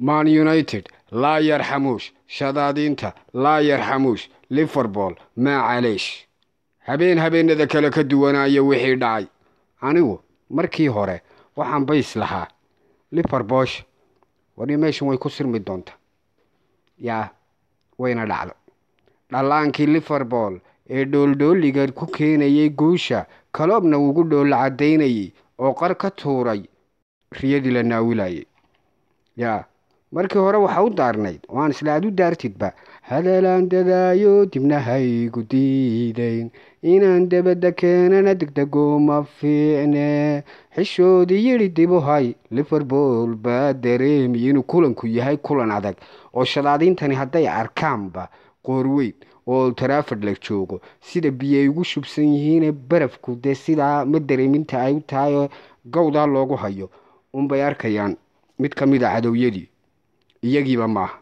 man united laayar xamuush shadaadiinta laayar xamuush liferbool maacaleesh habeen habeenada kale ka duwanaayo wixii dhacay anigu markii hore waxaan bays lahaa wani warnimeeshan way ku sirmi doontaa yaa wayna dhacdo dhallaankii liferbool ee dhooldhooliga ku keenayay guusha kaloobna ugu dhoolla caddaynayay oo qar ka tuuray riyadii la naawilayay yaa markii hore waxaa u daarnayd waan islaad u daartidba hadalaan dadaayo dibna haygu diideyn inaan debadda keenana degdego ma fiicne xishoodii yidhi dibu hay liverbool baa dareemiya inuu kulanku yahay kulan adag oo shadaadiintani hadday arkaanba qoorweyn oo taraford la joogo sida biyo ay ugu shubsan yihiine barafku dee sidaa ma dareeminta ay u tahay gowdaa loogu hayo unbay arkayaan mid ka mida ah cadowyadii iyagiiba maaha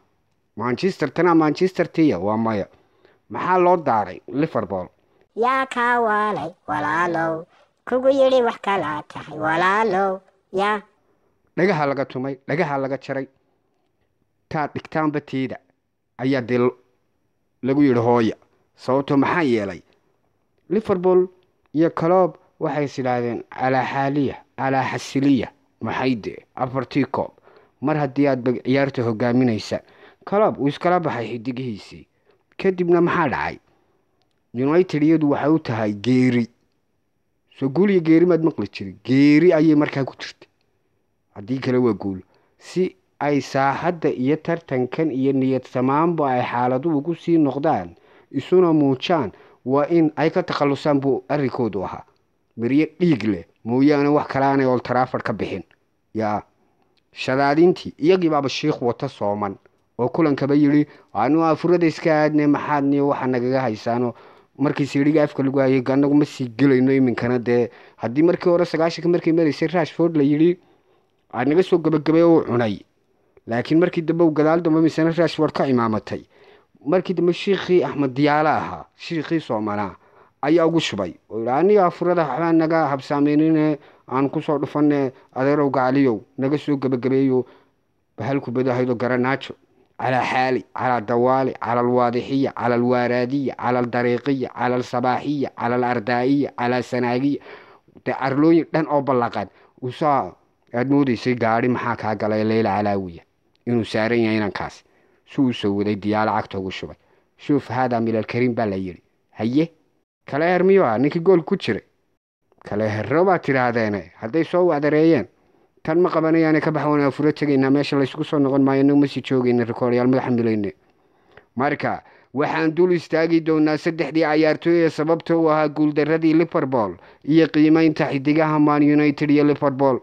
manchester tana manchester tiya waa maya maxaa loo daaray liverpool yaa kaa waalay walaalow kugu yidhi wax kalaa tahay walaalow ya dhagaha laga tumay dhagaha laga jaray taa dhigtaanba tiida ayaa dee lagu yidhi hooya sababto maxaa yeelay liverpool iyo coloob waxay is idhaahdeen calaa xaaliya calaa xasiliya maxay dee afartii koob mar haddii aadba ciyaarta hogaaminaysa colob wuu iskala baxay xidigihiisii kadibna maxaa dhacay united iyadu waxay u tahay geeri soo guul iyo geeri maad maqli jiri geeri ayay markaa ku jirtay haddii kale waa guul si ay saaxadda iyo tartankan iyo niyad samaanba ay xaaladuhu ugu sii noqdaan isuna muujaan waa in ay ka takhallusaan buu arrinkoodu ahaa maryo dhiig leh mooyaane wax kale aanay oltraford ka bixin yaa shadaadintii iyagiibaaba shiikh wata sooman oo kulankaba yidhi anu afurada iska aadne maxaadni waxa nagaga haysaano markii siiriga afka lagu hayay anagu ma sii gelayno iminkana dee haddii markii hore sagaashanka markii maraysay rashford la yidhi naga soo gabagabay oo cunay laakiin markii dambe gadaal dambe misana rashford ka imaamatay markii dambe shiikhii axmed diyaale ahaa shiikhii soomanaa ayaa ugu shubay oo yidhi aniga afurada waxbaa naga habsaameynine eh aan kusoo dhufanne adeerow gaaliyow naga soo gebagabeeyo bahalkubadahaydo garanaajo calaa xaali calaa dawaali cala alwaadixiya cala alwaaraadiya cala aldariiqiya cala alsabaaxiya cala alardaa'iya calaa sanaagiya de arlooyin dhan oo ballaqan usaa aad moodaysay gaari maxaa kaa galay leyla calaawiya inuu saaran yahay inankaas su u soo waday diyaalo cagta ugu shubay shuuf haadaa milalkariim baa la yidhi haye kala ermiyoa ah, ninkii goolka ku jiray tale hero baad tidhaahdeene hadday soo wacdareeyeen tan ma qabanayaan ka baxwana furo tegaynaa meesha laysugu soo noqon maayo no masi joogayna rikooryaal madaxa milayne marka waxaan dul istaagi doonaa saddexdii cayaartooyda sababta u ahaa guuldaradii liverbool iyo qiimeynta xidigaha man united iyo liverpool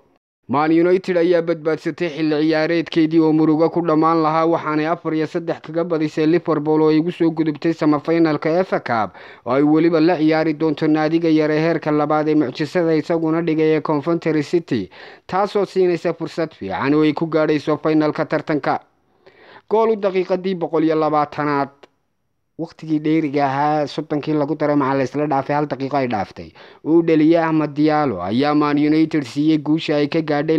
man united ayaa badbaadsatay xilli ciyaareedkeedii oo murugo ku dhammaan lahaa waxaanay afar iyo saddex kaga badisay liverpool oo ay ugu soo gudubtay samafinalka efa cab oo ay weliba la ciyaari doonto naadiga yare heerka labaad ee mucjisada isaguna dhigay ee conventery city taasoo siinaysa fursad fiican oo ay ku gaadhayso finalka tartanka goolu daqiiqadii boqol iyo labaatanaad waqtigii dheeriga ahaa soddonkii lagu daray maxaa laysla dhaafay hal daqiiqo ay dhaaftay uu dhaliyay axmed diyaalo ayaa man united siiyey guusha ay ka gaadhay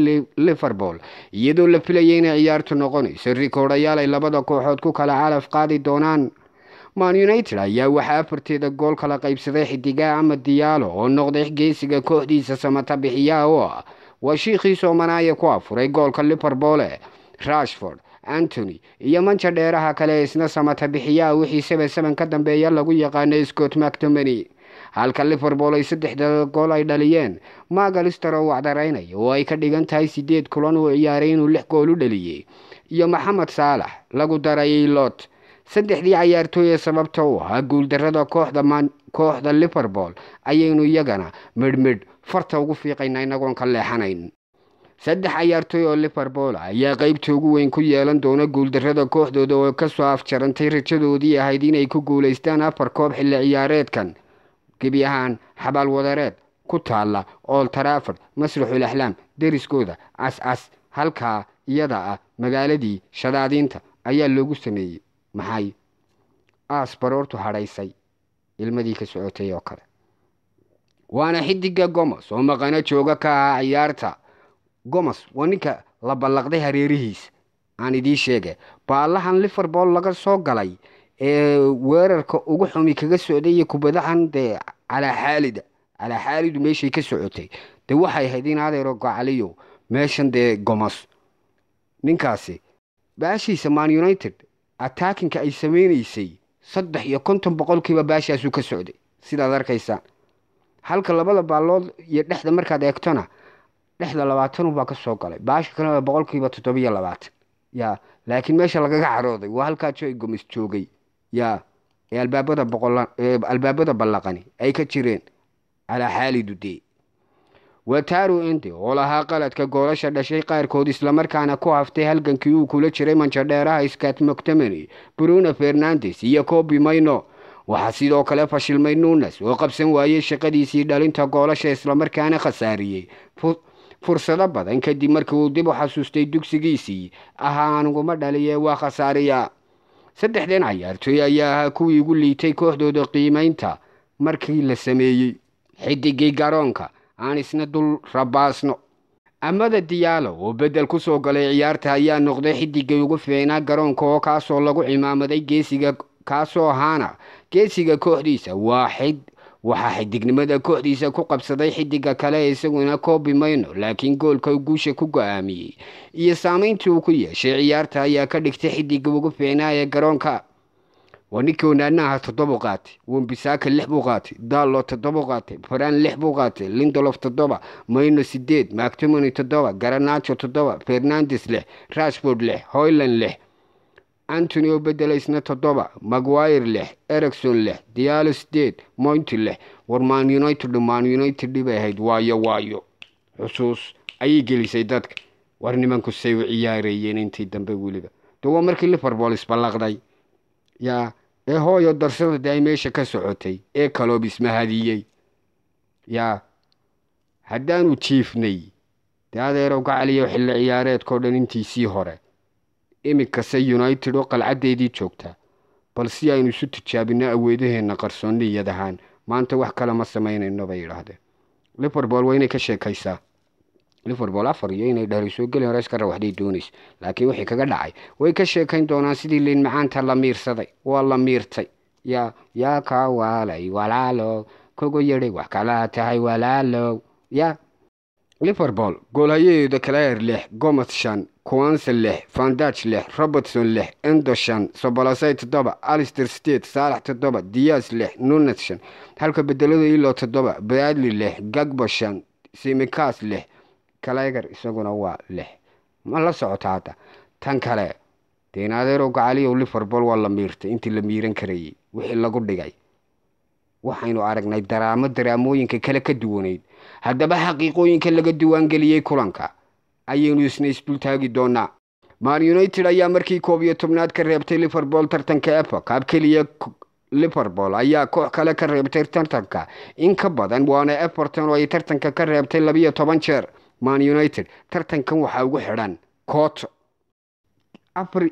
liverpool iyadoo la filayay inay ciyaartu noqonayso rikoodhayaal ay labada kooxood ku kala calaf qaadi doonaan man united ayaa waxaa afarteeda gool kala qaybsaday xidigaha axmed diyaalo oo noqday geesiga kooxdiisa samata bixiyaa oo ah waa shiikhii ku afuray goolka liverpoole rashford antony iyo manja dheeraha kale isna samata bixiyaha wixii seben seben ka dambeeya lagu yaqaanay scott mactomeny halka liverpool ay saddexda gool ay dhaliyeen magalister oo wacdaraynayo oo ay ka dhigan tahay sideed kulan uu ciyaaray inuu lix gool u dhaliyey iyo maxamed saalax lagu daray lot saddexdii cayaartooye sababta u ahaa guuldarada kooxda liverpool ayaynu iyagana midhmidh farta ugu fiiqaynaa inagoon ka leexanayn saddex cayaartoy oo liverpool ayaa qeybta ugu weyn ku yeelan doona guuldarada kooxdooda oo ka soo afjarantay rajadoodii ahayd inay ku guulaystaan afar koob xilli ciyaareedkan gebi ahaan xabaal wadareed ku taalla old traford masruxul axlaam deriskooda cas-cas halkaa iyada ah magaaladii shadaadiinta ayaa loogu sameeyey maxay aas baroortu hadhaysay ilmadii ka socotay oo kale waana xidiga gomos oo maqano jooga ka ahaa ciyaarta gomes waa ninka la ballaqday hareerihiisa aan idii sheege baallahan liverpool laga soo galay ee weerarka ugu xumi kaga socday iyo kubadahan dee calaa xaalida calaa xaalidu meeshay ka socotay de waxay ahayd in adeero gocaliyo meeshan dee gomas ninkaasi baashiisa man united attackinka ay sameynaysay saddex iyo konton boqolkiiba baashaasuu ka socday sidaad arkaysaan halka labada baallood iyo dhexda markaad eegtona dhexda labaatan unbaa kasoo galay baasha kalena boqolkiiba toddobiyo labaatan ya laakiin meesha lagaga carooday waa halkaa joy gomis joogay ya ee albaabada boqolan albaabada ballaqani ay ka jireen calaa xaali dudee wataaru indi oo lahaa qaladka goolasha dhashay qaarkood islamarkaana ku haftay halgankii uu kula jiray manjadheeraha scott mctamany bruno fernandes iyo cobi mayno waxaa sidoo kale fashilmay nunes oo qabsan waayey shaqadiisii dhalinta goolasha islamarkaana khasaariyey fursado badan kadib markii uu dib u xasuustay dugsigiisii ahaa aniguma dhaliye waa khasaariya saddexdan cayaartooy ayaa ahaa kuwii ugu liitay kooxdooda qiimaynta markii la sameeyey xidigii garoonka aan isna dul rabaasno amada diyaalo oo beddel ku soo galay ciyaarta ayaa noqday xidigay ugu feenaa garoonka oo kaasoo lagu cimaamaday geesiga kaasoo ahaana geesiga kooxdiisa waa xid waxaa xidignimada kooxdiisa ku qabsaday xidiga kale isaguna koobi mayno laakiin goolka guusha ku go-aamiyey iyo saameyntii uu ku yeeshay ciyaarta ayaa ka dhigtay xidiga ugu fiicnaa ee garoonka waa ninkii onaanaha qaatay wambisaaka lix buu qaatay daallo toddobu qaatay faraan lix buu qaatay lindolof toddoba mayno sideed mactomony toddoba garanaajo toddoba fernandes lix rashford lix hoyland lix antony oo bedelay isna toddoba magwire lix ericson lix diaalo sideed moynti lix war man united man united dhibay ahayd waayo waayo xusuus ayay gelisay dadka war nimanku say u ciyaarayeen intii dambe weliba de waa markii liverpool isballaqday yaa ee hooyo darsada de ay meesha ka socotay ee kaloob ismahadiyey yaa haddaanu jiifnay de adeerow gacaliyo xilli ciyaareedkao dhan intiisii hore iminkase united oo qalcadeedii joogta si aynu isu tijaabino aweedaheenna qarsoon niyad ahaan maanta wax kale ma samaynayno bay yidhaahdeen liverpool waa inay ka sheekaysaa liverpool afar iyo inay dhalisoo gelin hore iska rawaxday doonaysa laakiin wixii kaga dhacay way ka sheekayn doonaan sidii liin macaanta la miirsaday waa la miirtay ya yaa kaa waalay walaalow kugu yidhi wax kalaa tahay walaalow ya liverpool goolahayadeeda kaleer lix gomad shan kuwanse leh vandaj leh robertson leh endoshan shan sobolosey toddoba alister state saalax toddoba diyas leh nunes halka bedelada ilo toddoba bradley leh gagbo shan simikas lix kaleger isaguna waa leh ma la socota hadda tan kale deen adeero gacaliyow liverpool waa la miirtay intii la miiran karayay wixii lagu dhigay waxaynu aragnay daraamo daraamooyinka kale ka duwaneyd haddaba xaqiiqooyinka laga duwaangeliyey kulanka ayaynu isna isdultaagi doonaa man united ayaa markii koob iyo tobnaad ka reebtay liverpool tartanka efa kaab keliya liverbool ayaa koox kale ka reebtay tartanka in ka badan waana everton oo ay tartanka ka reebtay labiyo toban jeer man united tartankan waxaa ugu xidhan kooto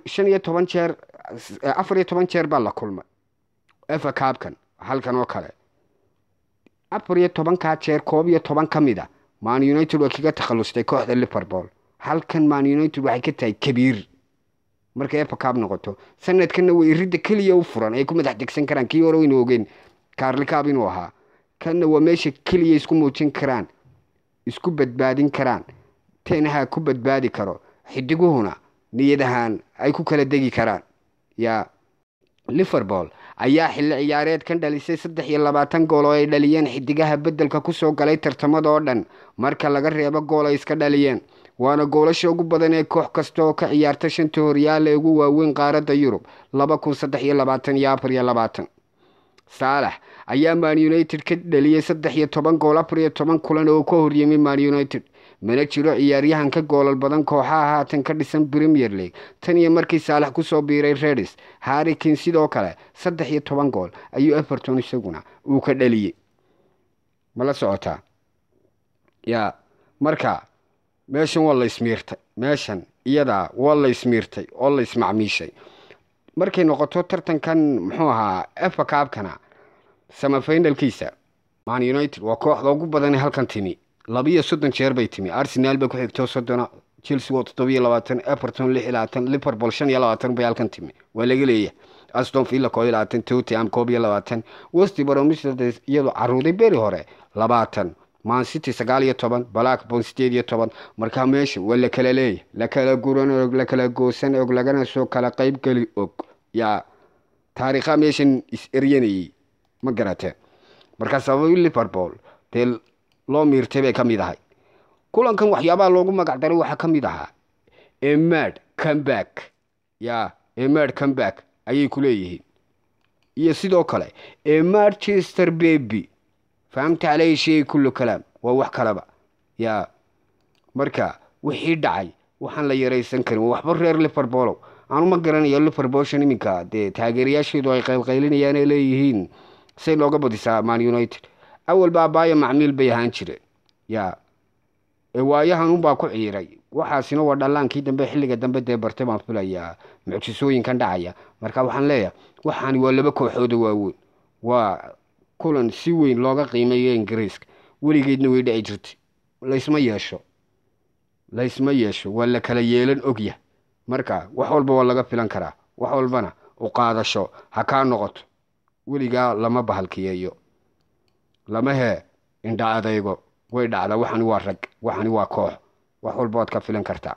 shan iyo toban jeer eh, afar iyo toban jeer baa la kulmay efa kaabkan halkan oo kale afar iyo tobankaa jeer koob iyo toban ka mid a ah man united waa kaga takhalustay kooxda liverpool halkan man united waxay ka tahay kabiir markay efakaab noqoto sanadkanna way iridda keliya u furan ay ku madax degsan karaan kii hore ogeyn ogeen kaarlikaab inuu ahaa kanna waa meesha keliya isku muujin karaan isku badbaadin karaan tenaha ku badbaadi karo xidiguhuna niyad ahaan ay ku kala degi karaan yaa liverpool ayaa xilli ciyaareedkan dhalisay saddex iyo labaatan gool oo ay dhaliyeen xidigaha beddelka kusoo galay tartamada oo dhan marka laga reebo gool ay iska dhaliyeen waana goolasha ugu badan ee koox kasta oo ka ciyaarta shanta horyaale ugu waaweyn qaaradda yurub laba kun saddex iyo labaatan iyo afar iyo labaatan saalax ayaa man united ka dhaliyay saddex iyo toban gool afar iyo toban kulan oo ka horyimi man united mana jiro ciyaaryahan ka goolal badan kooxaha haatan ka dhisan premier league tan iyo markii saalax kusoo biiray redis harrikin sidoo kale saddex iyo toban gool ayuu everton isaguna uu ka dhaliyey ma la socotaa yaa marka meeshan waa la ismiirtay meeshan iyadaa waa la ismiirtay oo la ismacmiishay markay noqoto tartankan muxuu ahaa efa kaabkana samafinalkiisa man united waa kooxda ugu badan halkan timi labiyo soddon jeer bay timi arsenal bay ku xigto soddona chelsea waa toddobiyo labaatan everton lix iyo labaatan liverpool shan iyo labaatan bay halkan timi waa laga leeya aston villa koo iyo labaatan tottenham koob iyo labaatan west brom iyadu caruuday beri hore labaatan mancity sagaal iyo toban blackburn sideed iyo toban markaa meesha waa lakala leeya lakala guran og lakala goosan og lagana soo kala qaybgeli og yaa taariikha meeshan is eryanayay ma garateen markaa sababay liverpool dee loo miirtay bay ka mid ahay kulankan waxyaabaha loogu magac daray waxaa ka mid ahaa emad comeback ya emad comeback ayay ku leeyihiin iyo sidoo kale emarchester baby fahamta caleyhi shay kullu kalaam waa wax kaleba ya marka wixii dhacay waxaan la yaraysan karin waxba reer liverboolow anuma garanayo liverboolshan iminka dee taageerayaasheedu ay qaybqaylinayaan ee leeyihiin say looga badisaa man united awal ba abaayo macmiil bay ahaan jire ya waayo hanuunbaa ku ciiray waxaasina waa dhallaankii dambe xilliga dambe dee bartay baan filayaa mucjisooyinkan dhacaya marka waxaan leeyahay waxaani waa laba kooxooda waaweyn waa kulan si weyn looga qiimeeyo ingiriiska weligeedna way dhici jirtay laysma yeesho laysma yeesho waa la kala yeelan ogya marka wax walba waa laga filan karaa wax walbana u qaadasho ha kaa noqoto weligaa lama bahalkiyeeyo lama hee indha adeygo way dhacda waxani waa rag waxani waa koox wax walbaoad ka filan karta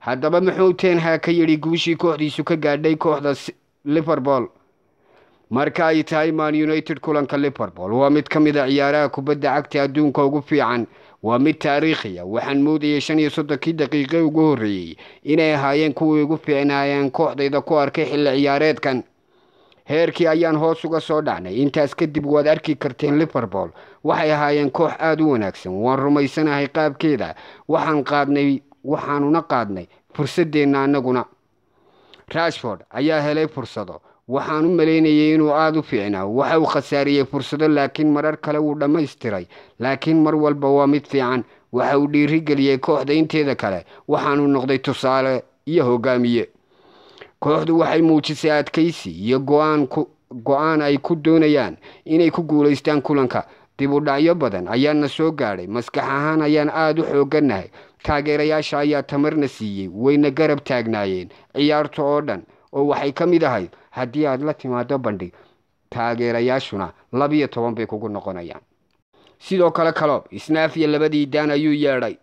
haddaba muxuu tenha ka yidhi guushii kooxdiisu ka gaadhay kooxda liverpool marka ay tahay man united kulanka liverbool waa mid ka mida ah ciyaaraha kubadda cagta adduunka ugu fiican waa mid taariikhiya ah, waxaan moodayay shan iyo soddonkii daqiiqe ugu horreeyey inay ahaayeen kuwii ugu fiicnaayeen kooxdayda ku arkay xilli ciyaareedkan heerkii ayaan hoos uga soo dhacnay intaas kadib waad arki karteen liverbool waxay ahaayeen koox aada u wanaagsan waan rumaysanahay qaabkeeda waxaan qaadnay waxaanuna qaadnay fursadeenna annaguna rashford ayaa helay fursado waxaan u maleynayay inuu aada u fiicnaa waxa uu khasaariyey fursado laakiin marar kale wuu dhammaystiray laakiin mar walba waa mid fiican waxa uu dhiirigeliyey kooxda inteeda kale waxaanu noqday tusaale iyo hogaamiye kooxdu waxay muujisay adkaysi iyo go-aan ay ku doonayaan inay ku guulaystaan kulanka dibudhacyo badan ayaana soo gaadhay maskax ahaan ayaan aada u xoogannahay taageerayaasha ayaa tamarna siiyey wayna garab taagnaayeen ciyaarta oo dhan oo waxay ka mid ahayd haddii aada la timaado bandhig taageerayaashuna labiyo toban bay kugu noqonayaan sidoo kale kalob isnaafiya labadii daan ayuu yeedhay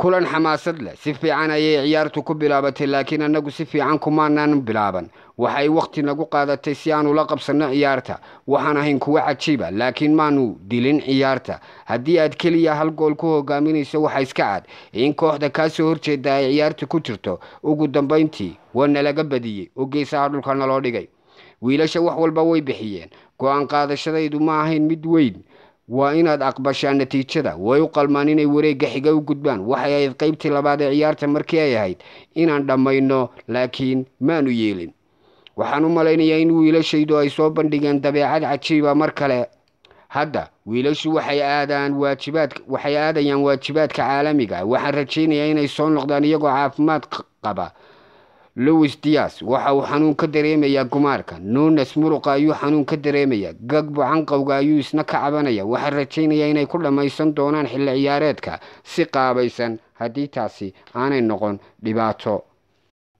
kulan xamaasad leh si fiican ayay ciyaartu ku bilaabatay laakiin annagu si fiican kumaanaan bilaaban waxay wakhti nagu qaadatay si aanu la qabsanno ciyaarta waxaan ahayn kuwa cajiiba ah, laakiin maanu dilin ciyaarta haddii aad keliya hal gool ku hogaaminayso waxa iska cad in kooxda kaa soo horjeeda ay ciyaarta ku jirto ugu dambayntii waa nalaga badiyey oo geesaha dhulka naloo dhigay wiilasha wax walba way bixiyeen go-aan qaadashadaydu ma ahayn mid weyn waa inaad aqbashaan natiijada way u qalmaan inay wareegga xiga u gudbaan waxay ahayd qaybtii labaad ee ciyaarta markii ay ahayd inaan dhammayno laakiin maanu yeelin waxaan u malaynayaa in wiilashaydu ay soo bandhigeen dabeecad cajiiba ah mar kale hadda wiilashu waxay aadaan waajibaad waxay aadayaan waajibaadka caalamiga ah. waxaan rajaynayaa inay soo noqdaan iyagoo caafimaad qaba lowis dias waxa uu xanuun ka dareemayaa gumaarka nuunes muruqa ayuu xanuun ka dareemayaa gagbo canqowga ayuu isna ka cabanaya waxaa rajaynayaa inay ku dhammaysan doonaan xilli ciyaareedka si qaabaysan haddii taasi aanay noqon dhibaato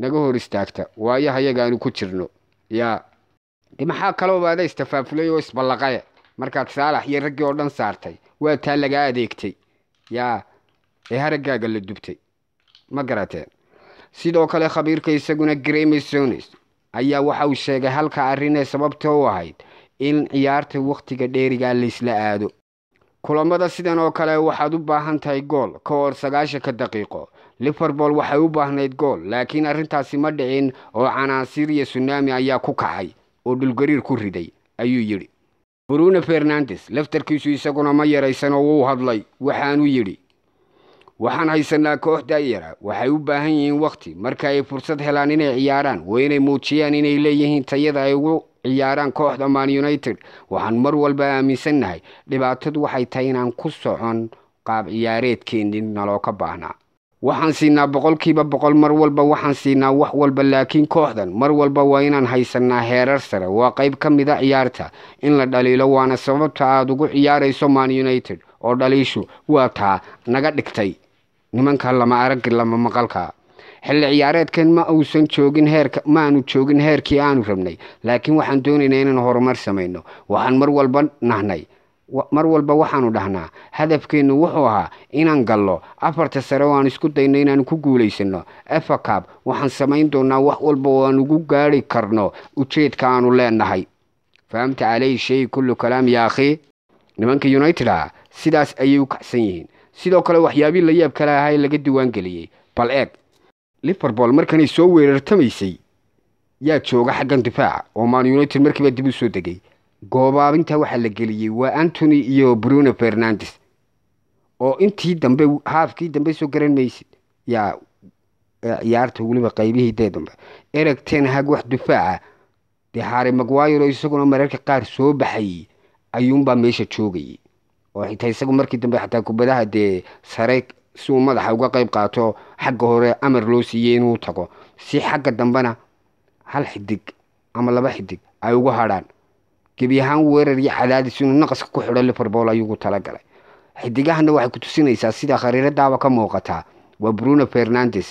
naga hor istaagta waayo hayagaanu ku jirno yaa de maxaa kalooba baada istafaafulay oo isballaqaye markaad saalax iyo raggii oo dhan saartay waa taa lagaa adeegtay yaa ee haraggaaga la dubtay ma garateen sidoo kale khabiirka isaguna gremisones ayaa waxa uu sheegay halka arrinee sababta u ahayd in ciyaarta wakhtiga dheerigaa laysla aado kulamada sidan oo kale waxaad u baahan tahay gool ka hor sagaashanka daqiiqo liverbool waxay u baahnayd gool laakiin arrintaasi ma dhicin oo canaasiir iyo sunaami ayaa ku kacay oo dhulgariir ku riday ayuu yidhi bruno fernandes laftarkiisu isaguna ma yaraysan oo wuu hadlay waxaanu yidhi waxaan haysanaa koox daayara waxay u baahan yihiin wakhti marka ay fursad helaan inay ciyaaraan waa inay muujiyaan inay leeyihiin tayada ay ugu ciyaaraan kooxda man united waxaan mar walba aaminsannahay dhibaatadu waxay tahay inaan ku socon qaab ciyaareedkeennii naloo ka baahnaa waxaan siinaa boqolkiiba boqol mar walba waxaan siinaa wax walba laakiin kooxdan mar walba waa inaan haysannaa heerar sare waa qayb ka mid a ciyaarta in la dhaliilo waana sababta aad ugu ciyaarayso man united oo dhaliishu waa taa naga dhigtay nimanka lama araggi lama maqalka xilli ciyaareedkan ma uusan joogin heerka maaanu joogin heerkii aanu rabnay laakiin waxaan doonaynaa inaan horumar samayno waxaan mar walba nahnay mar walba waxaanu dhahnaa hadafkeennu wuxuu ahaa inaan gallo afarta sare oo aan isku dayno inaanu ku guulaysanno efacab waxaan samayn doonaa wax walba oo aan ugu gaari karno ujeedka aanu leenahay fahamta caleyhi shay kullu kalaam yaa akhii nimanka united ah sidaas ayay u kacsan yihiin sidoo kale waxyaabii la yaab kale ahaa ee laga diwaan geliyey bal eeg liverbool markanay soo weerartamaysay yaa jooga xaggan difaaca oo man united markiiba dib u soo degay goobaabinta waxaa la geliyey waa antony iyo bruno fernandes oo intii dambe haafkii dambe soo garan maysid yaa ciyaarta weliba qaybihii dee dambe ereg ten hag wax difaaca ah. dee haare magwayiro isaguna mararka qaar soo baxayay ayuunbaa meesha joogayay oo xitaa isagu markii dambe xataa kubadaha dee sare si uu madaxa uga qeyb qaato xagga hore amar loo siiyey inuu tago si xagga dambena hal xidig ama laba xidig ay ugu hadhaan gebi ahaan weerar iyo cadaadis inuu naqaska ku xidho liverbool ayuugu talagalay xidigahana waxay ku tusinaysaa sida khariiradaaba ka muuqataa waa bruno fernandes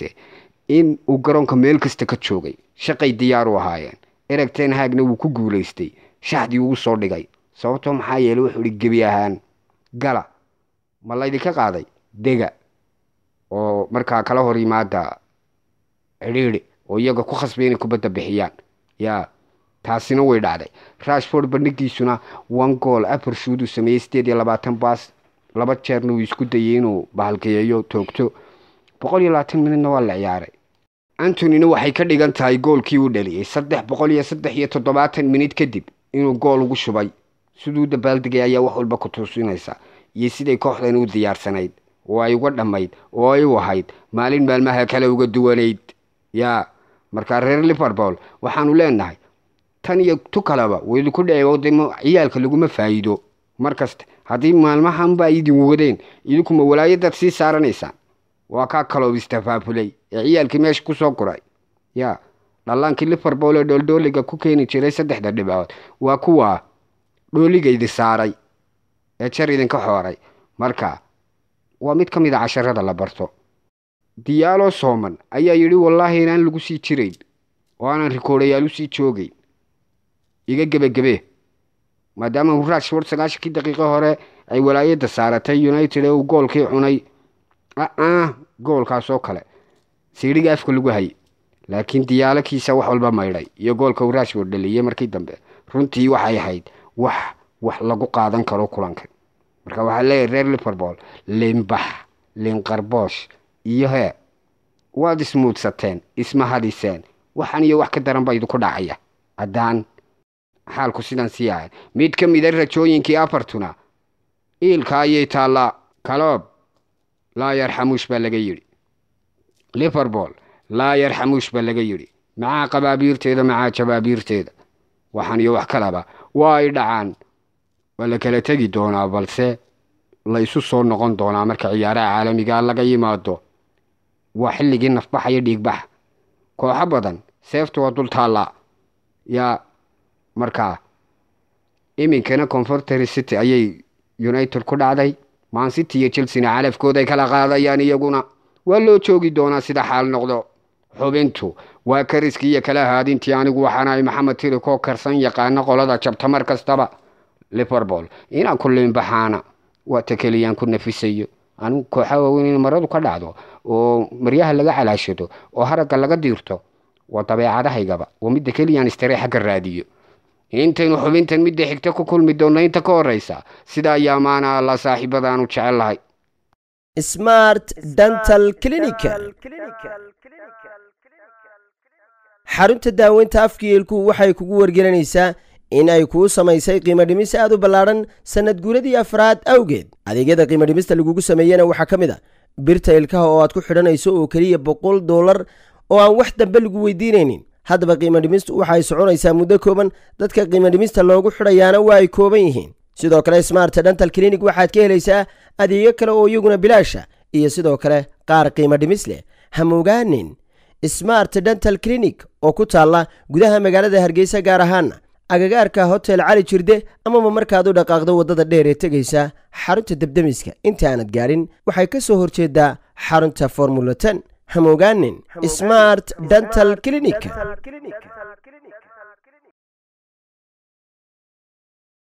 in uu garoonka meel kasta ka joogay shaqay diyaar u ahaayeen ereg tenhaagna wuu ku guulaystay shaxdii ugu soo dhigay sababtoo maxaa yeele wuxuu ihi gebi ahaan gala ma laydinka qaaday dega oo markaa kala hor yimaada cidhiiri oo iyaga ku khasbay inay kubadda bixiyaan yaa taasina way dhacday rashford bandhigiisuna one gool afar shuuduu sameeyey sideed iyo labaatan baas laba jeerna uu isku dayay inuu bahalkayeeyo toogto boqol iyo labaatan minutna waa la ciyaaray antonina waxay ka dhigan tahay goolkii uu dhaliyey saddex boqol iyo saddex iyo toddobaatan minut kadib inuu gool ugu shubay siduu u dabaaldegay ayaa wax walba ku tuusinaysa iyo siday kooxdan u diyaarsanayd oo ay uga dhammayd oo ay u ahayd maalin maalmaha kale uga duwanayd yaa markaa reer liverpool waxaanu leenahay tan iyo tu kaleba waidinku dhecewdee ciyaalka laguma faa'iido markasta haddii maalmahanba idin wadeen idinkuma walaayadaad sii saaranaysaan waa kaa kaloob istafaafulay ee ciyaalkii meesha kusoo guray yaa dhallaankii liverpool ee dholdhooliga ku keeni jiray saddexda dhibcood waa kuwa dhooligaydi saaray ee jar idinka xooray marka waa mid ka mid a ah casharada la barto diyaalo sooman ayaa yidhi wallaahi inaan lagu sii jirayn oo aanan rikoodhayaal sii joogayn iga gebagebe maadaama huraashward sagaashankii daqiiqo hore ay walaayadda saaratay united ee uu goolkii cunay aa goolkaasoo kale siidhiga afka lagu hayay laakiin diyaalo kiisa wax walba maydhay iyo goolka uu rashford dhaliyey markii dambe runtii waxay ahayd wax wax lagu qaadan karo kulanka marka waxaa leeyahy reer liverpool liinbax liinqarboosh iyo hee waad ismuudsateen isma hadiseen waxaan iyo wax ka daran baa idinku dhacaya haddaan xaalku sidaan sii ahay mid ka mida ah rajooyinkii afartuna iilka ayay taallaa kaloob laayar xamuush baa laga yidhi liverpool laayar xamuush baa laga yidhi maxaa qabaabiirteeda maxaa jabaabiirteeda waxaan iyo wax kalaba waa ay dhacaan waa la kala tegi doonaa balse laysu soo noqon doonaa marka ciyaaraha caalamigaa ah laga yimaado waa xilligii nafbax iyo dhiigbax kooxo badan seeftu waa dul taallaa yaa markaa iminkana confortary city ayay united ku dhacday maancity iyo chelsena calafkooday kala qaadayaan iyaguna waa loo joogi doonaa sida xaal noqdo xubintu waa kariskii iyo kala haadintii anigu waxaan ahay maxamed tiri koo karsan yaqaano qolada jabta mar kastaba liverpool inaan ku liinbaxaana waa takeliyaan ku nafisayo anigu kooxa waaweyn in maradu ka dhacdo oo maryaha laga calaashado oo haragga laga diirto waa dabeecadahaygaba waa midda keliyaan istareexa ka raadiyo intaynu xubintan midda xigta ku kulmi doonno inta ka horeysa sida ayaa maana alla saaxiibadaanu jecel lahay smart dental clinical xarunta daaweynta afkiyeelku waxay kugu wargelinaysaa in ay kuu samaysay qiimodhimis aad u ballaadhan sannad guuradii afraad awgeed adeegyada qiimodhimista lagugu sameeyena waxaa ka mid a ah birta ilkaha oo aad ku xidhanayso oo keliya boqol doolar oo aan wax dambe lagu weydiinaynin haddaba qiimodhimistu waxaay soconaysaa muddo kooban dadka qiimodhimista loogu xidhayaana waa ay kooban yihiin sidoo kale smart dhantal clinic waxaad ka helaysaa adeegyo kale oo iyaguna bilaasha iyo sidoo kale qaar qiimodhimis leh hamogaanin smart dental clinic oo ku taalla gudaha magaalada hargeysa gaar ahaan agagaarka hotel cali jirde amaba markaad u dhaqaaqdo waddada dheer ee tegaysa xarunta debdemiska inta aanad gaadhin waxay ka soo horjeeddaa xarunta formula ten hamogaanin smart dental clinic